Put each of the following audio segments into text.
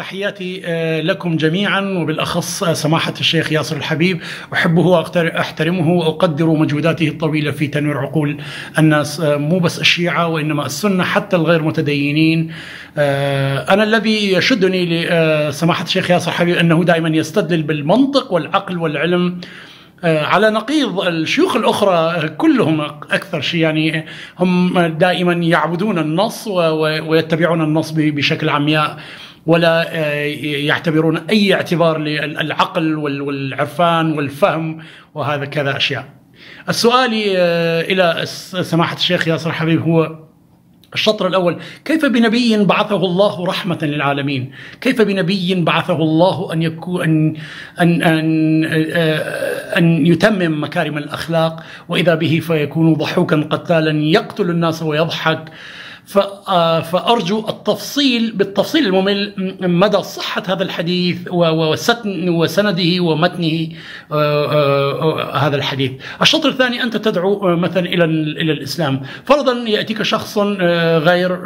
تحياتي آه، لكم جميعا وبالاخص آه، سماحه الشيخ ياسر الحبيب احبه واحترمه واقدر مجهوداته الطويله في تنوير عقول الناس آه، مو بس الشيعه وانما السنه حتى الغير متدينين انا الذي يشدني لسماحه الشيخ ياسر الحبيب انه دائما يستدل بالمنطق والعقل والعلم على نقيض الشيوخ الاخرى كلهم اكثر شيء يعني هم دائما يعبدون النص ويتبعون النص بشكل عمياء ولا آه، يعتبرون اي اعتبار للعقل والعرفان والفهم وهذا كذا اشياء. السؤال آه، الى سماحه الشيخ ياسر حبيب هو الشطر الاول كيف بنبي بعثه الله رحمه للعالمين؟ كيف بنبي بعثه الله ان يكون ان ان ان, آه، أن يتمم مكارم الاخلاق واذا به فيكون ضحوكا قتالا يقتل الناس ويضحك آه، فأرجو التفصيل بالتفصيل الممل مدى صحة هذا الحديث وسنده ومتنه آه، آه، هذا الحديث الشطر الثاني أنت تدعو مثلا إلى إلى الإسلام فرضا يأتيك شخص غير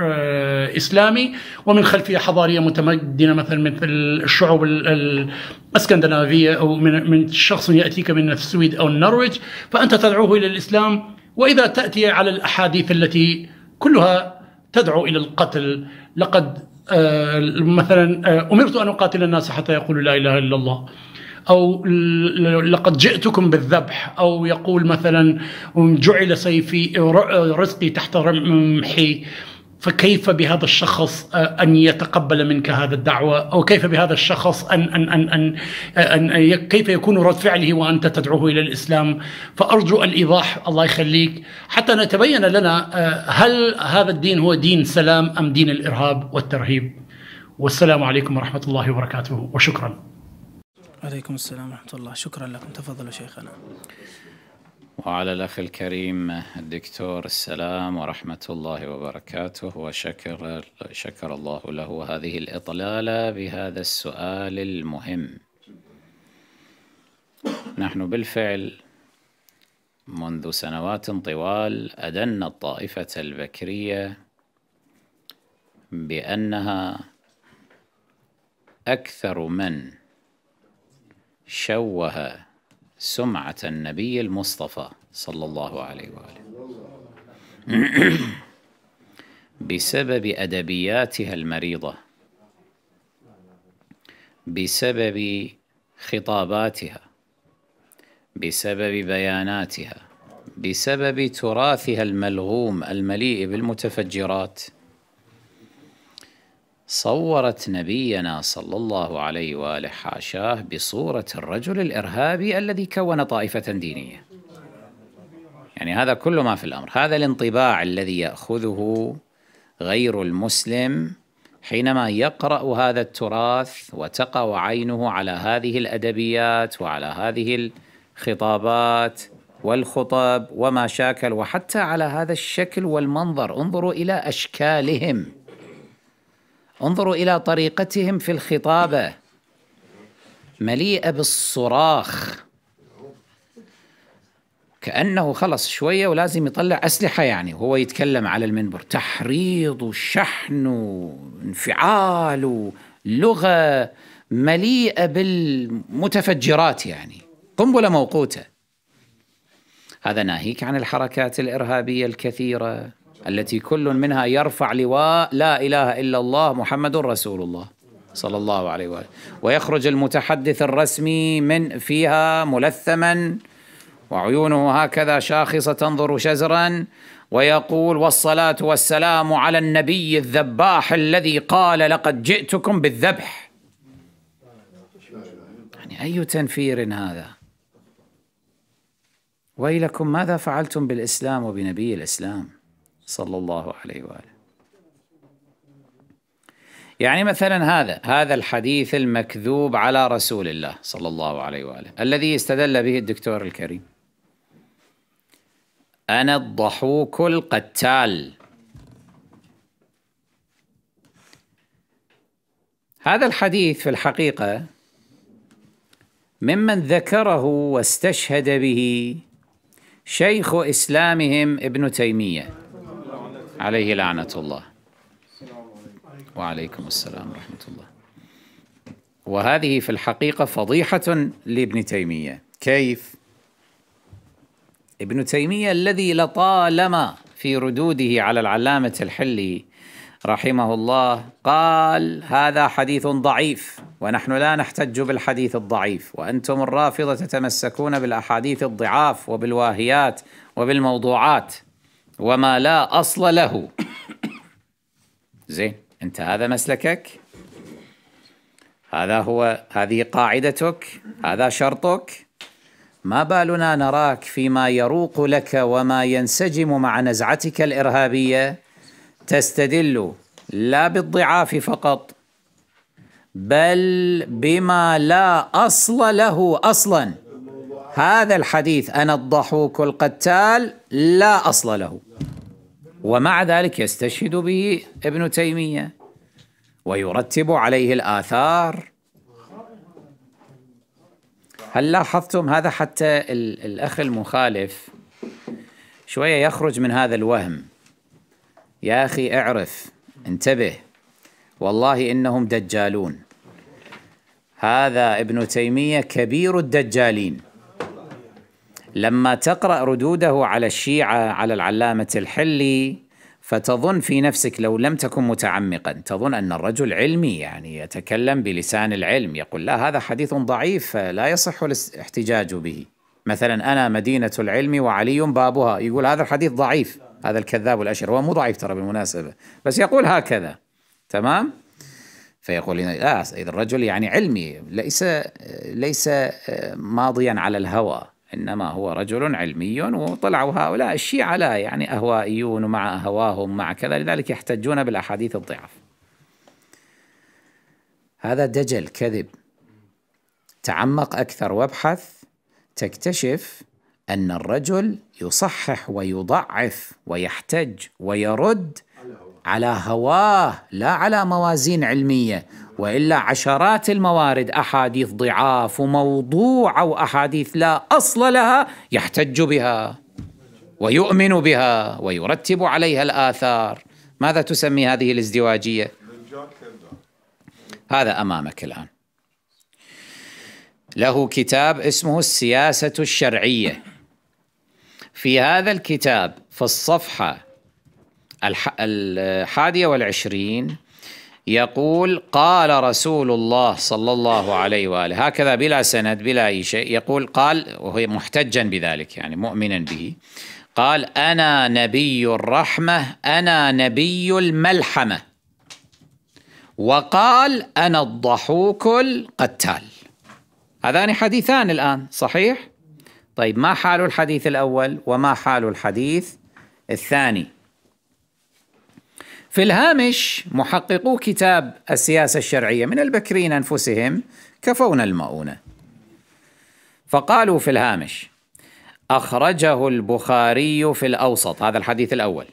إسلامي ومن خلفية حضارية متمدنة مثلا مثل الشعوب الاسكندنافيه او من من شخص ياتيك من السويد او النرويج فانت تدعوه الى الاسلام واذا تاتي على الاحاديث التي كلها تدعو الى القتل لقد آه، مثلا آه، امرت ان اقاتل الناس حتى يقولوا لا اله الا الله او لقد جئتكم بالذبح او يقول مثلا جعل سيفي آه، رزقي تحت رمحي فكيف بهذا الشخص آه، ان يتقبل منك هذا الدعوه او كيف بهذا الشخص ان ان ان آه، ان, أن, كيف يكون رد فعله وانت تدعوه الى الاسلام فارجو الايضاح الله يخليك حتى نتبين لنا آه، هل هذا الدين هو دين سلام ام دين الارهاب والترهيب والسلام عليكم ورحمه الله وبركاته وشكرا عليكم السلام ورحمه الله شكرا لكم تفضلوا شيخنا وعلى الأخ الكريم الدكتور السلام ورحمة الله وبركاته وشكر شكر الله له هذه الإطلالة بهذا السؤال المهم نحن بالفعل منذ سنوات طوال أدنا الطائفة البكرية بأنها أكثر من شوه سمعة النبي المصطفى صلى الله عليه وآله بسبب أدبياتها المريضة بسبب خطاباتها بسبب بياناتها بسبب تراثها الملغوم المليء بالمتفجرات صورت نبينا صلى الله عليه واله حاشاه بصوره الرجل الارهابي الذي كون طائفه دينيه. يعني هذا كل ما في الامر، هذا الانطباع الذي ياخذه غير المسلم حينما يقرا هذا التراث وتقع عينه على هذه الادبيات وعلى هذه الخطابات والخطب وما شاكل وحتى على هذا الشكل والمنظر، انظروا الى اشكالهم. انظروا الى طريقتهم في الخطابه مليئه بالصراخ كانه خلص شويه ولازم يطلع اسلحه يعني وهو يتكلم على المنبر تحريض وشحن وانفعال ولغه مليئه بالمتفجرات يعني قنبله موقوته هذا ناهيك عن الحركات الارهابيه الكثيره التي كل منها يرفع لواء لا إله إلا الله محمد رسول الله صلى الله عليه وآله ويخرج المتحدث الرسمي من فيها ملثما وعيونه هكذا شاخصة تنظر شزرا ويقول والصلاة والسلام على النبي الذباح الذي قال لقد جئتكم بالذبح يعني أي تنفير هذا ويلكم ماذا فعلتم بالإسلام وبنبي الإسلام صلى الله عليه واله يعني مثلا هذا هذا الحديث المكذوب على رسول الله صلى الله عليه واله الذي استدل به الدكتور الكريم انا الضحوك القتال هذا الحديث في الحقيقه ممن ذكره واستشهد به شيخ اسلامهم ابن تيميه عليه لعنة الله وعليكم السلام ورحمة الله وهذه في الحقيقة فضيحة لابن تيمية كيف؟ ابن تيمية الذي لطالما في ردوده على العلامة الحلي رحمه الله قال هذا حديث ضعيف ونحن لا نحتج بالحديث الضعيف وأنتم الرافضة تتمسكون بالأحاديث الضعاف وبالواهيات وبالموضوعات وما لا أصل له زين أنت هذا مسلكك هذا هو هذه قاعدتك هذا شرطك ما بالنا نراك فيما يروق لك وما ينسجم مع نزعتك الإرهابية تستدل لا بالضعاف فقط بل بما لا أصل له أصلا هذا الحديث أنا الضحوك القتال لا أصل له ومع ذلك يستشهد به ابن تيمية ويرتب عليه الآثار هل لاحظتم هذا حتى الأخ المخالف شوية يخرج من هذا الوهم يا أخي اعرف انتبه والله إنهم دجالون هذا ابن تيمية كبير الدجالين لما تقرأ ردوده على الشيعة على العلامة الحلي فتظن في نفسك لو لم تكن متعمقا تظن أن الرجل علمي يعني يتكلم بلسان العلم يقول لا هذا حديث ضعيف لا يصح الاحتجاج به مثلا أنا مدينة العلم وعلي بابها يقول هذا الحديث ضعيف هذا الكذاب الأشر هو مو ضعيف ترى بالمناسبة بس يقول هكذا تمام فيقول لا آه، إذا الرجل يعني علمي ليس ليس آه، ماضيا على الهوى إنما هو رجل علمي وطلعوا هؤلاء الشيعة لا يعني أهوائيون مع أهواهم مع كذا لذلك يحتجون بالأحاديث الضعف هذا دجل كذب تعمق أكثر وابحث تكتشف أن الرجل يصحح ويضعف ويحتج ويرد على هواه لا على موازين علمية والا عشرات الموارد احاديث ضعاف وموضوعه واحاديث لا اصل لها يحتج بها ويؤمن بها ويرتب عليها الاثار ماذا تسمي هذه الازدواجيه هذا امامك الان له كتاب اسمه السياسه الشرعيه في هذا الكتاب في الصفحه الحادية والعشرين يقول قال رسول الله صلى الله عليه واله هكذا بلا سند بلا اي شيء يقول قال وهو محتجا بذلك يعني مؤمنا به قال انا نبي الرحمه انا نبي الملحمه وقال انا الضحوك القتال هذان حديثان الان صحيح طيب ما حال الحديث الاول وما حال الحديث الثاني في الهامش محققو كتاب السياسة الشرعية من البكرين أنفسهم كفونا المؤونة فقالوا في الهامش أخرجه البخاري في الأوسط هذا الحديث الأول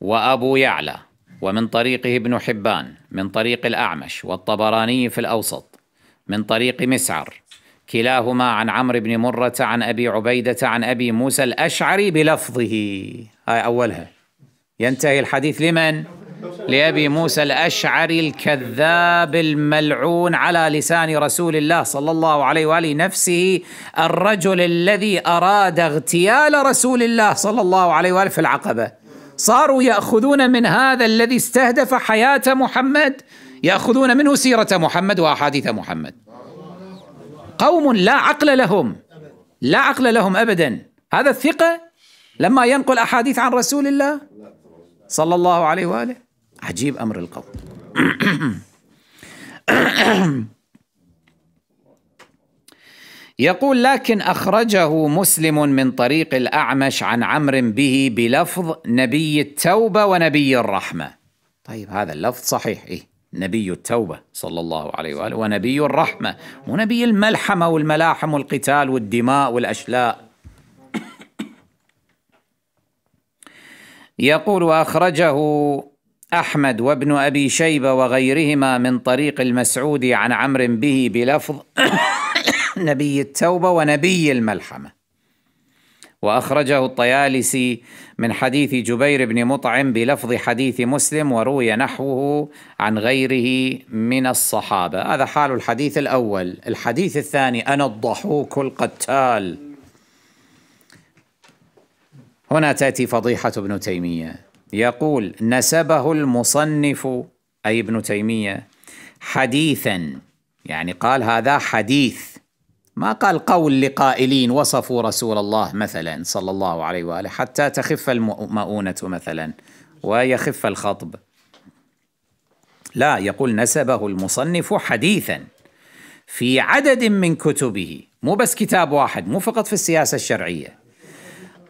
وأبو يعلى ومن طريقه ابن حبان من طريق الأعمش والطبراني في الأوسط من طريق مسعر كلاهما عن عمرو بن مرة عن أبي عبيدة عن أبي موسى الأشعري بلفظه هاي أولها ينتهي الحديث لمن؟ لأبي موسى الأشعري الكذاب الملعون على لسان رسول الله صلى الله عليه وآله نفسه الرجل الذي أراد اغتيال رسول الله صلى الله عليه وآله في العقبة صاروا يأخذون من هذا الذي استهدف حياة محمد يأخذون منه سيرة محمد وأحاديث محمد قوم لا عقل لهم لا عقل لهم أبدا هذا الثقة لما ينقل أحاديث عن رسول الله صلى الله عليه واله عجيب امر القوم يقول لكن اخرجه مسلم من طريق الاعمش عن عمرو به بلفظ نبي التوبه ونبي الرحمه طيب هذا اللفظ صحيح إيه؟ نبي التوبه صلى الله عليه واله ونبي الرحمه مو نبي الملحمه والملاحم والقتال والدماء والاشلاء يقول أخرجه أحمد وابن أبي شيبة وغيرهما من طريق المسعود عن عمرو به بلفظ نبي التوبة ونبي الملحمة وأخرجه الطيالسي من حديث جبير بن مطعم بلفظ حديث مسلم وروي نحوه عن غيره من الصحابة هذا حال الحديث الأول الحديث الثاني أنا الضحوك القتال هنا تأتي فضيحة ابن تيمية يقول نسبه المصنف أي ابن تيمية حديثا يعني قال هذا حديث ما قال قول لقائلين وصفوا رسول الله مثلا صلى الله عليه واله حتى تخف المؤونة مثلا ويخف الخطب لا يقول نسبه المصنف حديثا في عدد من كتبه مو بس كتاب واحد مو فقط في السياسة الشرعية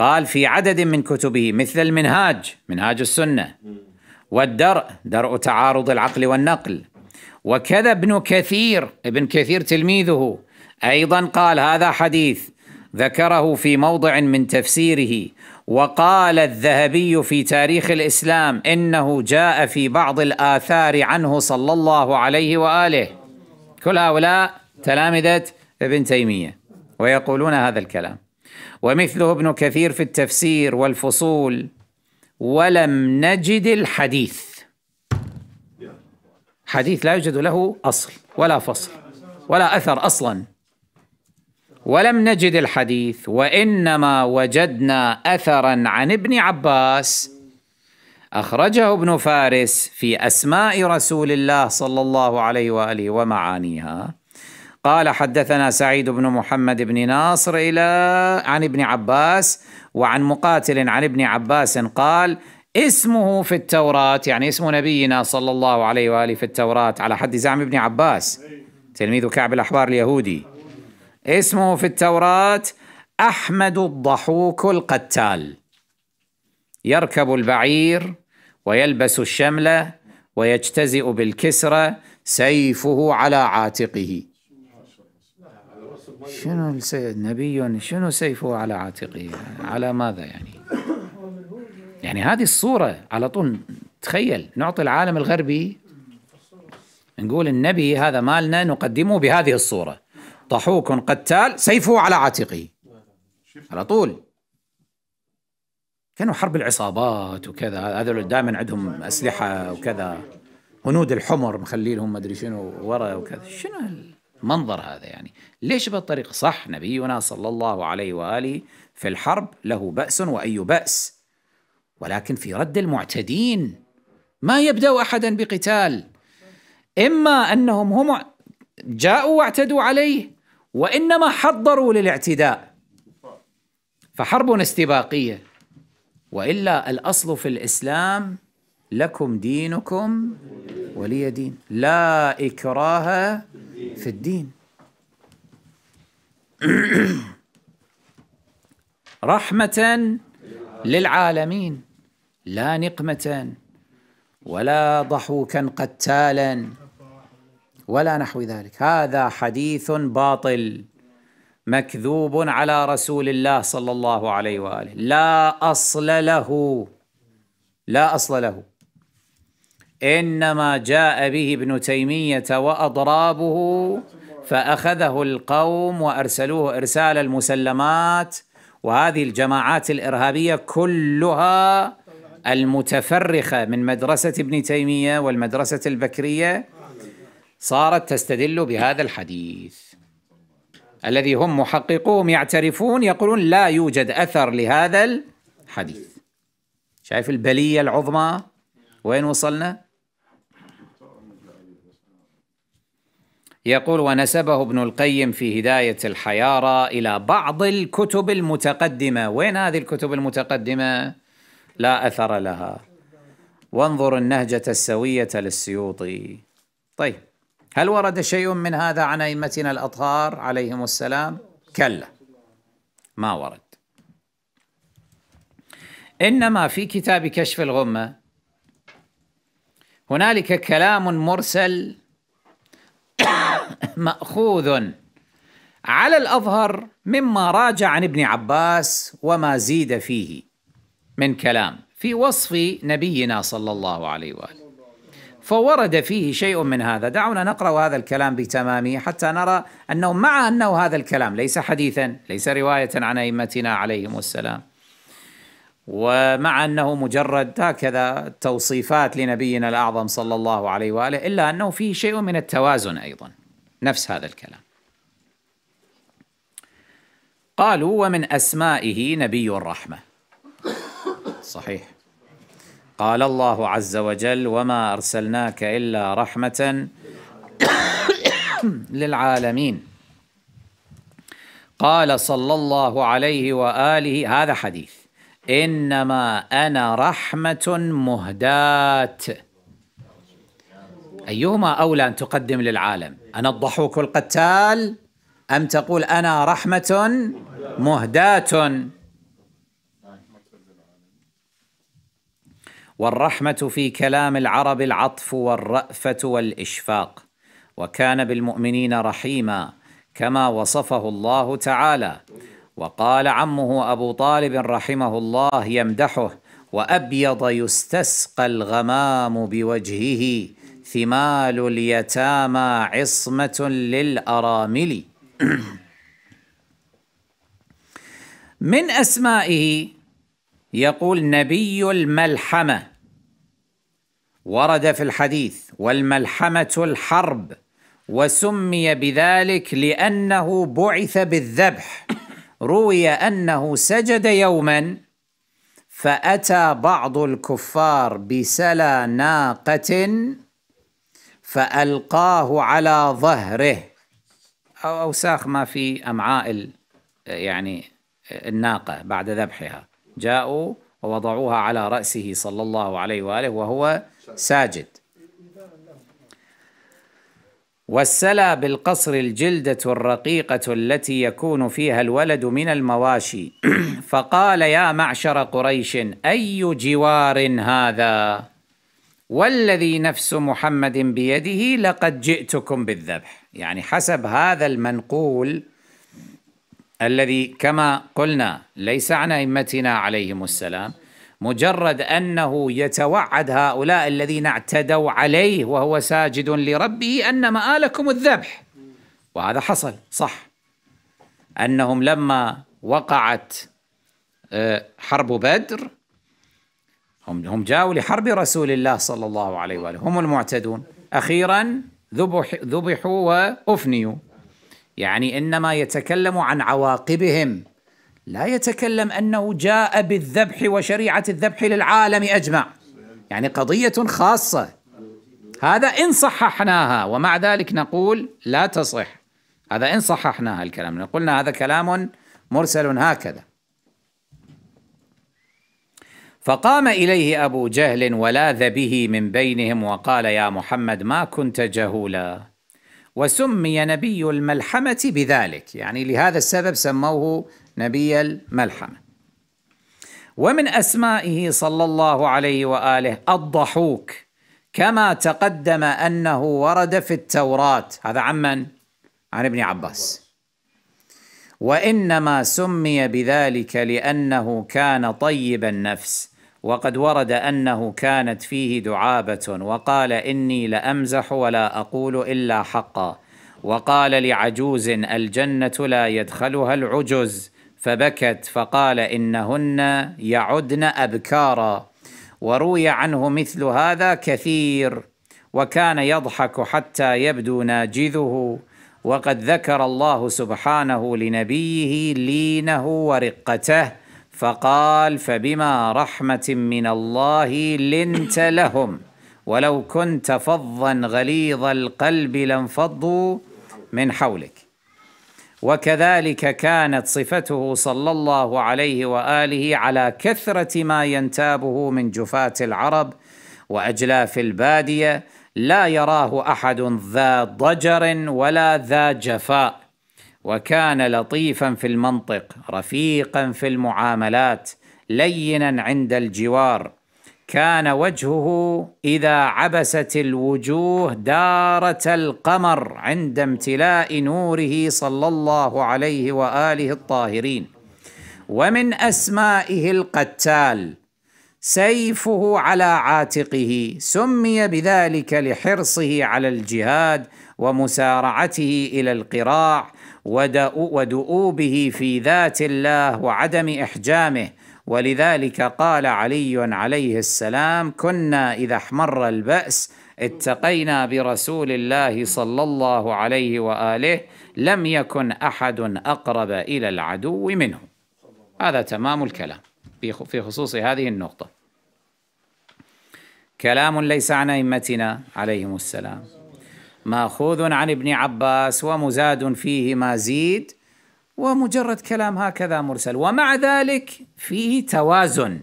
قال في عدد من كتبه مثل المنهاج منهاج السنة والدرء درء تعارض العقل والنقل وكذا ابن كثير ابن كثير تلميذه أيضا قال هذا حديث ذكره في موضع من تفسيره وقال الذهبي في تاريخ الإسلام إنه جاء في بعض الآثار عنه صلى الله عليه وآله كل هؤلاء تلامذة ابن تيمية ويقولون هذا الكلام ومثله ابن كثير في التفسير والفصول ولم نجد الحديث حديث لا يوجد له أصل ولا فصل ولا أثر أصلا ولم نجد الحديث وإنما وجدنا أثرا عن ابن عباس أخرجه ابن فارس في أسماء رسول الله صلى الله عليه وآله ومعانيها قال حدثنا سعيد بن محمد بن ناصر إلى عن ابن عباس وعن مقاتل عن ابن عباس قال اسمه في التوراة يعني اسم نبينا صلى الله عليه وآله في التوراة على حد زعم ابن عباس تلميذ كعب الأحبار اليهودي اسمه في التوراة أحمد الضحوك القتال يركب البعير ويلبس الشملة ويجتزئ بالكسرة سيفه على عاتقه شنو النبي يعني شنو سيفه على عاتقه على ماذا يعني يعني هذه الصورة على طول تخيل نعطي العالم الغربي نقول النبي هذا مالنا نقدمه بهذه الصورة ضحوك قتال سيفه على عاتقه على طول كانوا حرب العصابات وكذا هذول دائما عندهم أسلحة وكذا هنود الحمر مخلي لهم ما ادري شنو ورا وكذا شنو منظر هذا يعني ليش بهالطريقة صح نبينا صلى الله عليه وآله في الحرب له بأس وأي بأس ولكن في رد المعتدين ما يبدأ أحدا بقتال إما أنهم هم جاءوا واعتدوا عليه وإنما حضروا للاعتداء فحرب استباقية وإلا الأصل في الإسلام لكم دينكم ولي دين لا إكراه في الدين رحمة للعالمين لا نقمة ولا ضحوكا قتالا ولا نحو ذلك هذا حديث باطل مكذوب على رسول الله صلى الله عليه واله لا اصل له لا اصل له انما جاء به ابن تيميه واضرابه فاخذه القوم وارسلوه ارسال المسلمات وهذه الجماعات الارهابيه كلها المتفرخه من مدرسه ابن تيميه والمدرسه البكريه صارت تستدل بهذا الحديث الذي هم محققوهم يعترفون يقولون لا يوجد اثر لهذا الحديث شايف البليه العظمى وين وصلنا؟ يقول ونسبه ابن القيم في هداية الحيارى إلى بعض الكتب المتقدمة وين هذه الكتب المتقدمة؟ لا أثر لها وانظر النهجة السوية للسيوطي طيب هل ورد شيء من هذا عن أئمتنا الأطهار عليهم السلام؟ كلا ما ورد إنما في كتاب كشف الغمة هنالك كلام مرسل ماخوذ على الاظهر مما راجع عن ابن عباس وما زيد فيه من كلام في وصف نبينا صلى الله عليه واله فورد فيه شيء من هذا دعونا نقرا هذا الكلام بتمامه حتى نرى انه مع انه هذا الكلام ليس حديثا ليس روايه عن ائمتنا عليهم السلام ومع انه مجرد هكذا توصيفات لنبينا الاعظم صلى الله عليه واله الا انه فيه شيء من التوازن ايضا نفس هذا الكلام قالوا ومن أسمائه نبي الرحمة صحيح قال الله عز وجل وما أرسلناك إلا رحمة للعالمين قال صلى الله عليه وآله هذا حديث إنما أنا رحمة مهداة أيهما أولى أن تقدم للعالم أنا الضحوك القتال أم تقول أنا رحمة مهداة والرحمة في كلام العرب العطف والرأفة والإشفاق وكان بالمؤمنين رحيما كما وصفه الله تعالى وقال عمه أبو طالب رحمه الله يمدحه وأبيض يستسقى الغمام بوجهه ثمال اليتامى عصمة للأرامل من أسمائه يقول نبي الملحمة ورد في الحديث والملحمة الحرب وسمي بذلك لأنه بعث بالذبح روي أنه سجد يوما فأتى بعض الكفار بسلا ناقة فألقاه على ظهره أو أوساخ ما في أمعاء يعني الناقة بعد ذبحها جاءوا ووضعوها على رأسه صلى الله عليه وآله وهو ساجد والسلا بالقصر الجلدة الرقيقة التي يكون فيها الولد من المواشي فقال يا معشر قريش أي جوار هذا؟ والذي نفس محمد بيده لقد جئتكم بالذبح يعني حسب هذا المنقول الذي كما قلنا ليس عن ائمتنا عليهم السلام مجرد انه يتوعد هؤلاء الذين اعتدوا عليه وهو ساجد لربه ان مآلكم الذبح وهذا حصل صح انهم لما وقعت آه، حرب بدر هم هم جاؤوا لحرب رسول الله صلى الله عليه واله هم المعتدون اخيرا ذبح ذبحوا وافنيوا يعني انما يتكلم عن عواقبهم لا يتكلم انه جاء بالذبح وشريعه الذبح للعالم اجمع يعني قضيه خاصه هذا ان صححناها ومع ذلك نقول لا تصح هذا ان صححناها الكلام قلنا هذا كلام مرسل هكذا فقام اليه ابو جهل ولاذ به من بينهم وقال يا محمد ما كنت جهولا وسمي نبي الملحمه بذلك يعني لهذا السبب سموه نبي الملحمه ومن اسمائه صلى الله عليه واله الضحوك كما تقدم انه ورد في التوراه هذا عمن عن ابن عباس وانما سمي بذلك لانه كان طيب النفس وقد ورد انه كانت فيه دعابه وقال اني لامزح ولا اقول الا حقا وقال لعجوز الجنه لا يدخلها العجز فبكت فقال انهن يعدن ابكارا وروي عنه مثل هذا كثير وكان يضحك حتى يبدو ناجذه وقد ذكر الله سبحانه لنبيه لينه ورقته فقال فبما رحمه من الله لنت لهم ولو كنت فظا غليظ القلب لانفضوا من حولك وكذلك كانت صفته صلى الله عليه واله على كثره ما ينتابه من جفاه العرب واجلاف الباديه لا يراه احد ذا ضجر ولا ذا جفاء وكان لطيفا في المنطق رفيقا في المعاملات لينا عند الجوار كان وجهه اذا عبست الوجوه داره القمر عند امتلاء نوره صلى الله عليه واله الطاهرين ومن اسمائه القتال سيفه على عاتقه سمي بذلك لحرصه على الجهاد ومسارعته الى القراع ودؤوبه في ذات الله وعدم احجامه ولذلك قال علي عليه السلام كنا اذا احمر الباس اتقينا برسول الله صلى الله عليه واله لم يكن احد اقرب الى العدو منه هذا تمام الكلام في خصوص هذه النقطة كلام ليس عن أئمتنا عليهم السلام ماخوذ عن ابن عباس ومزاد فيه ما زيد ومجرد كلام هكذا مرسل ومع ذلك فيه توازن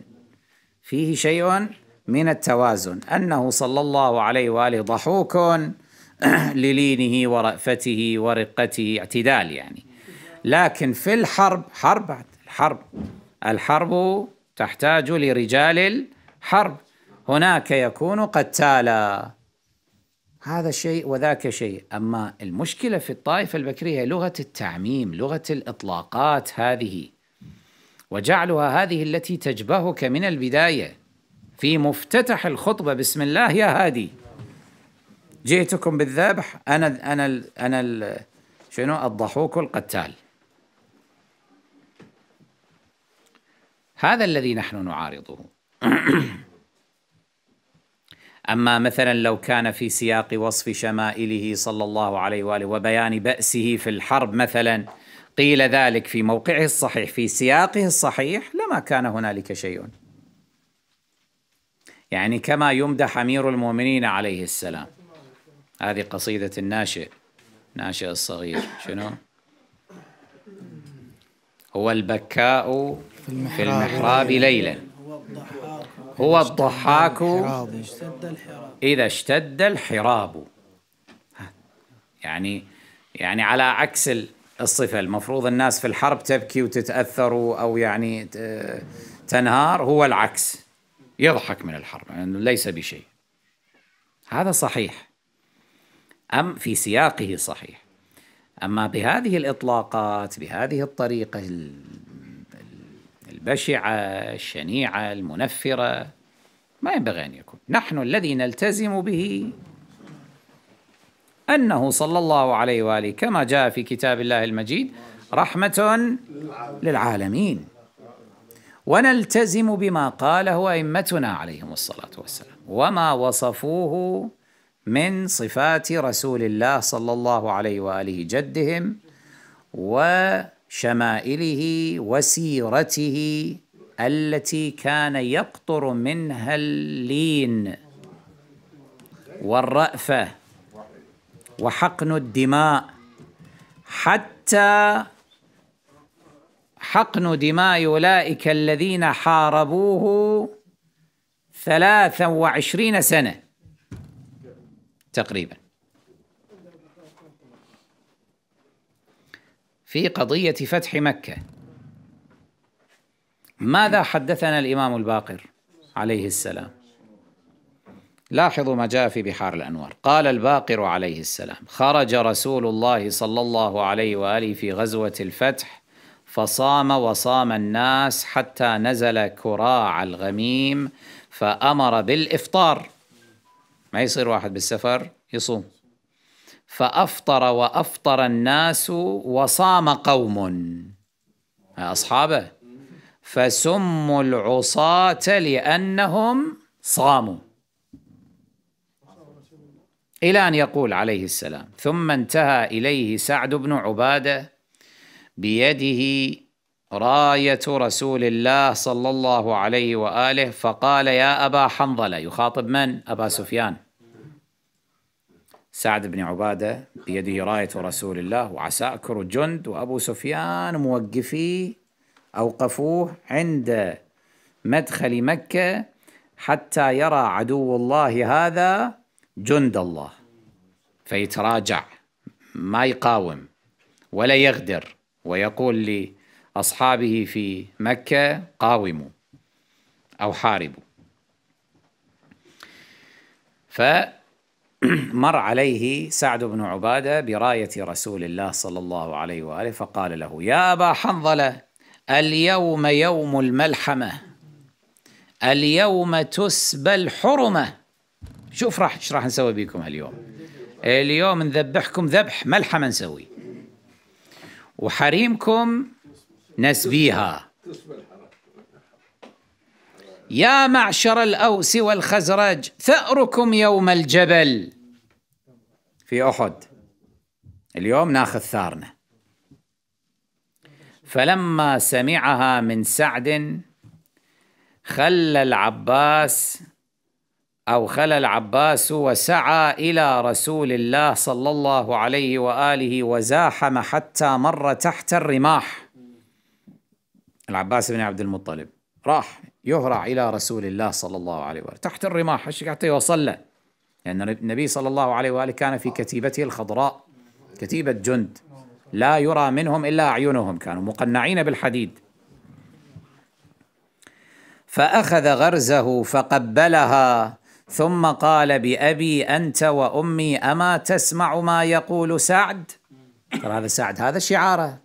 فيه شيء من التوازن أنه صلى الله عليه وآله ضحوك للينه ورأفته ورقته اعتدال يعني لكن في الحرب حرب الحرب الحرب تحتاج لرجال الحرب هناك يكون قتالا هذا شيء وذاك شيء أما المشكلة في الطائفة البكرية لغة التعميم لغة الإطلاقات هذه وجعلها هذه التي تجبهك من البداية في مفتتح الخطبة بسم الله يا هادي جئتكم بالذبح أنا أنا أنا شنو الضحوك القتال هذا الذي نحن نعارضه أما مثلا لو كان في سياق وصف شمائله صلى الله عليه وآله وبيان بأسه في الحرب مثلا قيل ذلك في موقعه الصحيح في سياقه الصحيح لما كان هنالك شيء يعني كما يمدح أمير المؤمنين عليه السلام هذه قصيدة الناشئ ناشئ الصغير شنو هو البكاء في المحراب, في المحراب ليلا هو الضحاك إذا اشتد الحراب يعني يعني على عكس الصفة المفروض الناس في الحرب تبكي وتتأثر أو يعني تنهار هو العكس يضحك من الحرب يعني ليس بشيء هذا صحيح أم في سياقه صحيح أما بهذه الإطلاقات بهذه الطريقة البشعة الشنيعة المنفرة ما ينبغي أن يكون نحن الذي نلتزم به أنه صلى الله عليه وآله كما جاء في كتاب الله المجيد رحمة للعالمين ونلتزم بما قاله أئمتنا عليهم الصلاة والسلام وما وصفوه من صفات رسول الله صلى الله عليه وآله جدهم و شمائله وسيرته التي كان يقطر منها اللين والرأفة وحقن الدماء حتى حقن دماء أولئك الذين حاربوه ثلاثا وعشرين سنة تقريباً في قضية فتح مكة ماذا حدثنا الإمام الباقر عليه السلام لاحظوا ما جاء في بحار الأنوار قال الباقر عليه السلام خرج رسول الله صلى الله عليه وآله في غزوة الفتح فصام وصام الناس حتى نزل كراع الغميم فأمر بالإفطار ما يصير واحد بالسفر يصوم فأفطر وأفطر الناس وصام قوم أصحابه فسموا العصاة لأنهم صاموا إلى أن يقول عليه السلام ثم انتهى إليه سعد بن عبادة بيده راية رسول الله صلى الله عليه وآله فقال يا أبا حنظلة يخاطب من؟ أبا سفيان سعد بن عبادة بيده راية رسول الله وعساكر الجند وأبو سفيان موقفيه أوقفوه عند مدخل مكة حتى يرى عدو الله هذا جند الله فيتراجع ما يقاوم ولا يغدر ويقول لأصحابه في مكة قاوموا أو حاربوا ف مر عليه سعد بن عباده برايه رسول الله صلى الله عليه واله فقال له يا ابا حنظله اليوم يوم الملحمه اليوم تسبى الحرمه شوف راح ايش راح نسوي بكم اليوم اليوم نذبحكم ذبح ملحمه نسوي وحريمكم نسبيها يا معشر الأوس والخزرج ثأركم يوم الجبل في أحد اليوم ناخذ ثارنا فلما سمعها من سعد خلى العباس أو خلى العباس وسعى إلى رسول الله صلى الله عليه وآله وزاحم حتى مر تحت الرماح العباس بن عبد المطلب راح يهرع إلى رسول الله صلى الله عليه وآله تحت الرماح حتى يوصل له لأن يعني النبي صلى الله عليه وآله كان في كتيبته الخضراء كتيبة جند لا يرى منهم إلا أعينهم كانوا مقنعين بالحديد فأخذ غرزه فقبلها ثم قال بأبي أنت وأمي أما تسمع ما يقول سعد ترى هذا سعد هذا شعاره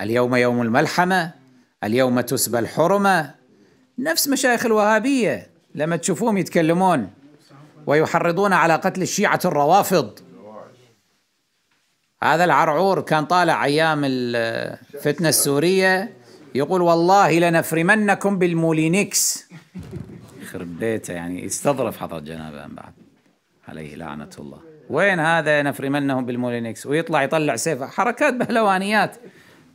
اليوم يوم الملحمة اليوم تسبى الحرمة نفس مشايخ الوهابية لما تشوفوهم يتكلمون ويحرضون على قتل الشيعة الروافض هذا العرعور كان طالع أيام الفتنة السورية يقول والله لنفرمنكم بالمولينكس يخرب بيته يعني يستظرف حضرة جنابه بعد عليه لعنة الله وين هذا نفرمنهم بالمولينكس ويطلع يطلع سيفه حركات بهلوانيات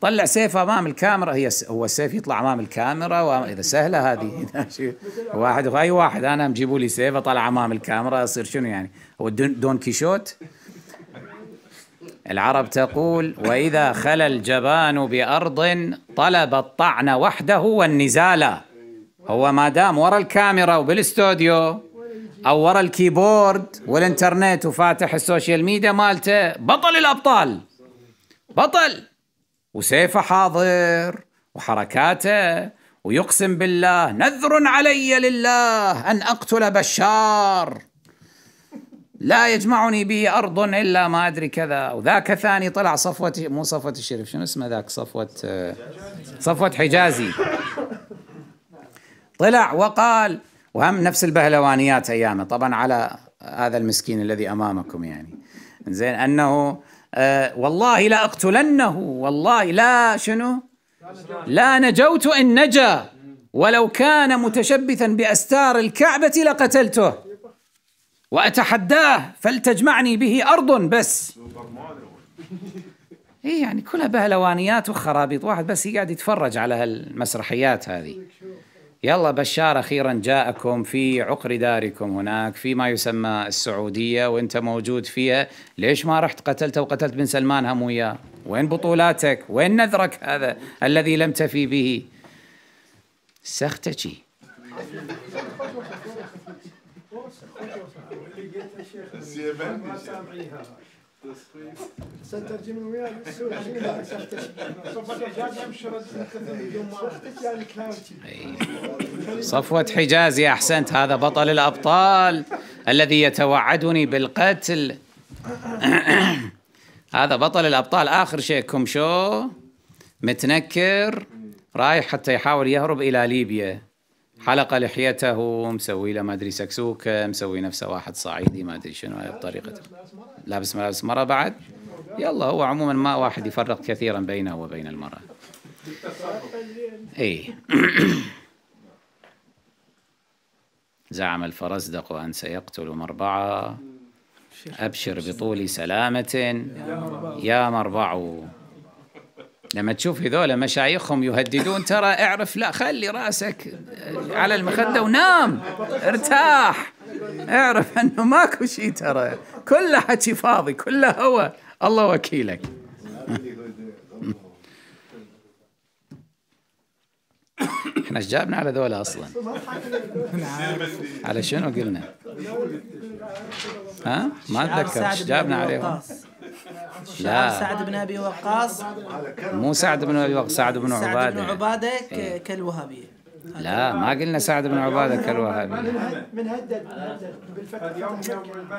طلع سيفه امام الكاميرا هي هو السيف يطلع امام الكاميرا واذا سهله هذه واحد اي واحد انا مجيبوا لي سيف اطلع امام الكاميرا اصير شنو يعني هو دون كيشوت العرب تقول واذا خلى الجبان بارض طلب الطعن وحده والنزال هو ما دام ورا الكاميرا وبالاستوديو او ورا الكيبورد والانترنت وفاتح السوشيال ميديا مالته بطل الابطال بطل وسيفه حاضر وحركاته ويقسم بالله نذر علي لله أن أقتل بشار لا يجمعني به أرض إلا ما أدري كذا وذاك ثاني طلع صفوة مو صفوة الشريف شنو اسمه ذاك صفوة صفوة حجازي طلع وقال وهم نفس البهلوانيات أيامه طبعا على هذا المسكين الذي أمامكم يعني زين أنه آه، والله لا أقتلنه والله لا شنو لا نجوت إن نجا ولو كان متشبثا بأستار الكعبة لقتلته وأتحداه فلتجمعني به أرض بس إيه يعني كلها بهلوانيات وخرابيط واحد بس يقعد يتفرج على هالمسرحيات هذه يلا بشار اخيرا جاءكم في عقر داركم هناك في ما يسمى السعوديه وانت موجود فيها، ليش ما رحت قتلته وقتلت بن سلمان هم وياه؟ وين بطولاتك؟ وين نذرك هذا الذي لم تفي به؟ سختجي صفوة حجازي أحسنت هذا بطل الأبطال الذي يتوعدني بالقتل هذا بطل الأبطال آخر شيء كومشو متنكر رايح حتى يحاول يهرب إلى ليبيا حلق لحيته مسوي له ما أدري سكسوكة مسوي نفسه واحد صعيدي ما أدري شنو بطريقته لابس ملابس مرة بعد يلا هو عموما ما واحد يفرق كثيرا بينه وبين المرأة اي زعم الفرزدق أن سيقتل مربعا أبشر بطول سلامة يا مربع لما تشوف هذول مشايخهم يهددون ترى اعرف لا خلي راسك على المخدة ونام ارتاح اعرف انه ماكو شيء ترى كله حكي فاضي كله هوى الله وكيلك احنا ايش جابنا على ذولا اصلا على شنو قلنا ها ما اتذكر ايش جابنا عليهم لا سعد بن ابي وقاص مو سعد بن ابي وقاص سعد بن عباده سعد بن عباده كالوهابيه لا ما قلنا سعد بن عبادة كالوهابي من هدد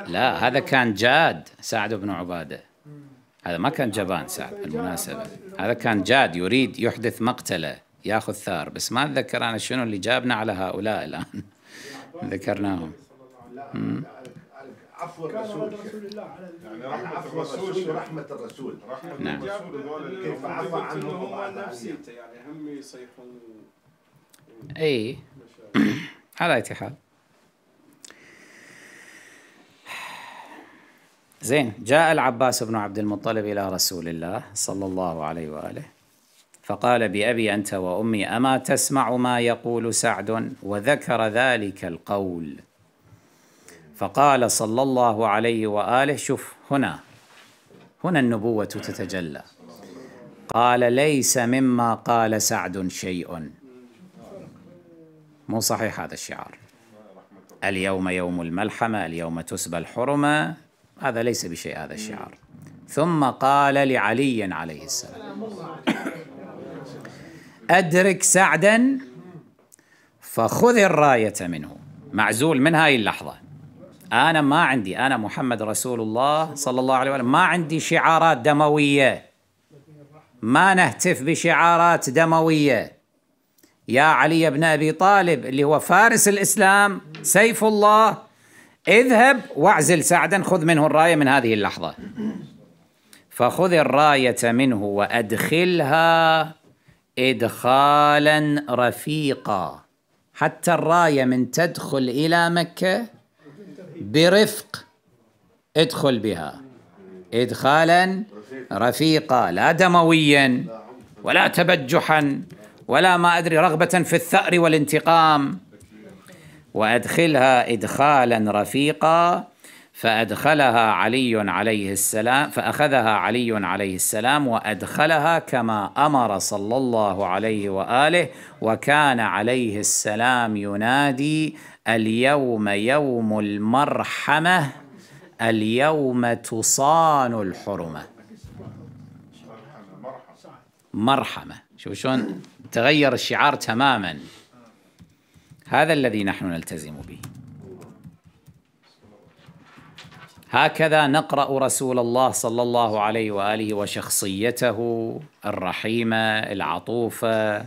لا هذا كان جاد سعد بن عبادة هذا ما كان جبان سعد بالمناسبة هذا كان جاد يريد يحدث مقتله ياخذ ثار بس ما اتذكر انا شنو اللي جابنا على هؤلاء الان ذكرناهم عفو الرسول يعني الرسول ورحمة الرسول رحمة الرسول نعم. كيف عفى عنهم نفسيته يعني هم يصيحون اي على اي حال زين جاء العباس بن عبد المطلب إلى رسول الله صلى الله عليه وآله فقال بأبي أنت وأمي أما تسمع ما يقول سعد وذكر ذلك القول فقال صلى الله عليه وآله شوف هنا هنا النبوة تتجلى قال ليس مما قال سعد شيء مو صحيح هذا الشعار اليوم يوم الملحمة اليوم تسبى الحرمة هذا ليس بشيء هذا الشعار ثم قال لعلي عليه السلام أدرك سعدا فخذ الراية منه معزول من هاي اللحظة أنا ما عندي أنا محمد رسول الله صلى الله عليه وسلم ما عندي شعارات دموية ما نهتف بشعارات دموية يا علي بن ابي طالب اللي هو فارس الاسلام سيف الله اذهب واعزل سعدا خذ منه الرايه من هذه اللحظه فخذ الرايه منه وادخلها ادخالا رفيقا حتى الرايه من تدخل الى مكه برفق ادخل بها ادخالا رفيقا لا دمويا ولا تبجحا ولا ما أدري رغبة في الثأر والانتقام وأدخلها إدخالا رفيقا فأدخلها علي عليه السلام فأخذها علي عليه السلام وأدخلها كما أمر صلى الله عليه وآله وكان عليه السلام ينادي اليوم يوم المرحمة اليوم تصان الحرمة مرحمة شوف شلون تغير الشعار تماما هذا الذي نحن نلتزم به هكذا نقرا رسول الله صلى الله عليه واله وشخصيته الرحيمه العطوفه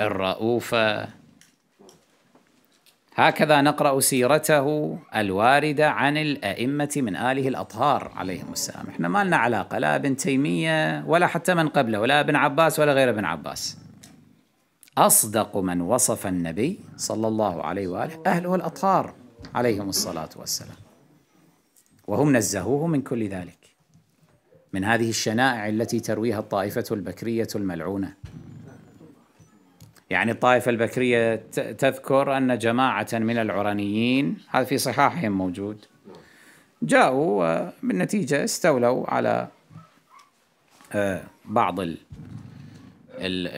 الرؤوفه هكذا نقرأ سيرته الواردة عن الأئمة من آله الأطهار عليهم السلام إحنا ما لنا علاقة لا ابن تيمية ولا حتى من قبله ولا ابن عباس ولا غير ابن عباس أصدق من وصف النبي صلى الله عليه وآله أهله الأطهار عليهم الصلاة والسلام وهم نزهوه من كل ذلك من هذه الشنائع التي ترويها الطائفة البكرية الملعونة يعني الطائفة البكرية تذكر أن جماعة من العرانيين هذا في صحاحهم موجود جاءوا آه، بالنتيجة استولوا على آه، بعض ال ال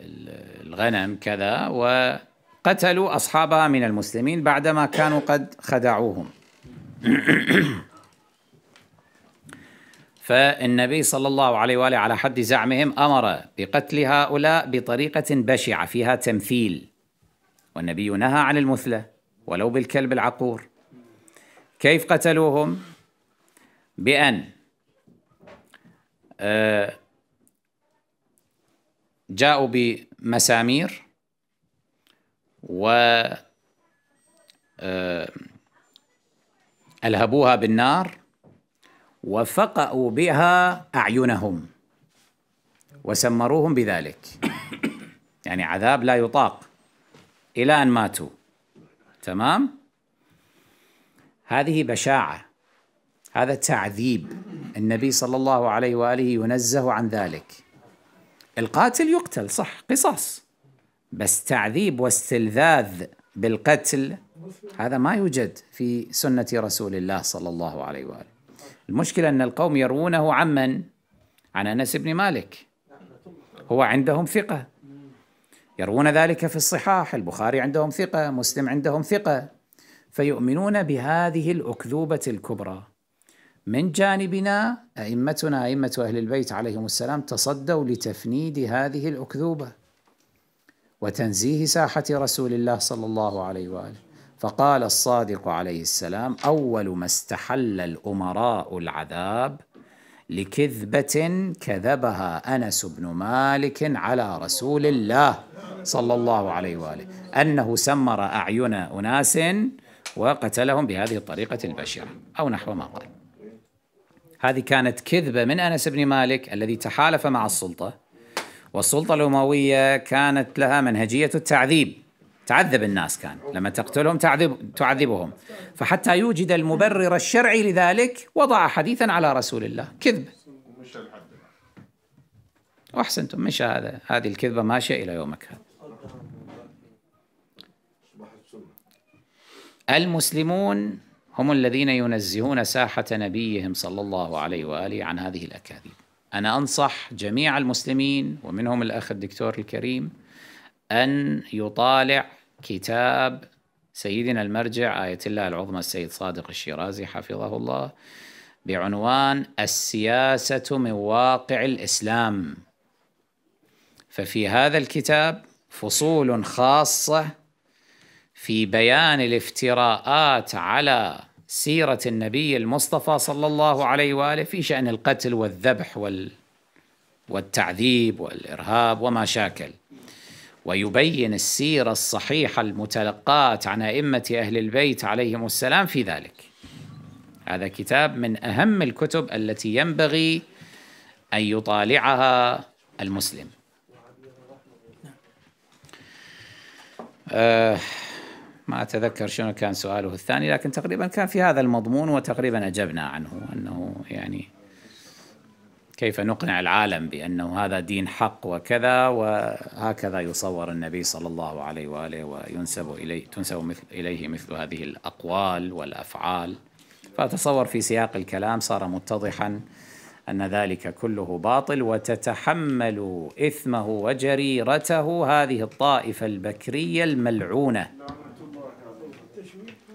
ال الغنم كذا وقتلوا أصحابها من المسلمين بعدما كانوا قد خدعوهم فالنبي صلى الله عليه واله على حد زعمهم امر بقتل هؤلاء بطريقه بشعه فيها تمثيل والنبي نهى عن المثله ولو بالكلب العقور كيف قتلوهم؟ بأن آه، جاءوا بمسامير و آه، ألهبوها بالنار وفقأوا بها أعينهم وسمروهم بذلك يعني عذاب لا يطاق إلى أن ماتوا تمام هذه بشاعة هذا تعذيب النبي صلى الله عليه وآله ينزه عن ذلك القاتل يقتل صح قصاص بس تعذيب واستلذاذ بالقتل هذا ما يوجد في سنة رسول الله صلى الله عليه وآله المشكلة أن القوم يروونه عمن عن أنس بن مالك هو عندهم ثقة يروون ذلك في الصحاح البخاري عندهم ثقة مسلم عندهم ثقة فيؤمنون بهذه الأكذوبة الكبرى من جانبنا أئمتنا أئمة أهل البيت عليهم السلام تصدوا لتفنيد هذه الأكذوبة وتنزيه ساحة رسول الله صلى الله عليه وآله فقال الصادق عليه السلام أول ما استحل الأمراء العذاب لكذبة كذبها أنس بن مالك على رسول الله صلى الله عليه وآله أنه سمر أعين أناس وقتلهم بهذه الطريقة البشعة أو نحو ما قال هذه كانت كذبة من أنس بن مالك الذي تحالف مع السلطة والسلطة الأموية كانت لها منهجية التعذيب تعذب الناس كان لما تقتلهم تعذب تعذبهم فحتى يوجد المبرر الشرعي لذلك وضع حديثا على رسول الله كذب واحسنتم مشى هذا هذه الكذبه ماشيه الى يومك هذا المسلمون هم الذين ينزهون ساحه نبيهم صلى الله عليه واله عن هذه الاكاذيب انا انصح جميع المسلمين ومنهم الاخ الدكتور الكريم ان يطالع كتاب سيدنا المرجع آية الله العظمى السيد صادق الشيرازي حفظه الله بعنوان السياسة من واقع الإسلام ففي هذا الكتاب فصول خاصة في بيان الافتراءات على سيرة النبي المصطفى صلى الله عليه وآله في شأن القتل والذبح وال والتعذيب والإرهاب وما شاكل ويبين السيرة الصحيحة المتلقاة عن أئمة أهل البيت عليهم السلام في ذلك هذا كتاب من أهم الكتب التي ينبغي أن يطالعها المسلم أه ما أتذكر شنو كان سؤاله الثاني لكن تقريبا كان في هذا المضمون وتقريبا أجبنا عنه أنه يعني كيف نقنع العالم بانه هذا دين حق وكذا وهكذا يصور النبي صلى الله عليه واله وينسب اليه تنسب مثل اليه مثل هذه الاقوال والافعال فاتصور في سياق الكلام صار متضحا ان ذلك كله باطل وتتحمل اثمه وجريرته هذه الطائفه البكريه الملعونه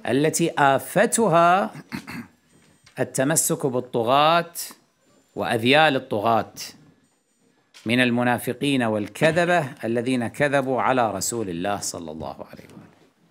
التي افتها التمسك بالطغاه وأذيال الطغاة من المنافقين والكذبة الذين كذبوا على رسول الله صلى الله عليه وسلم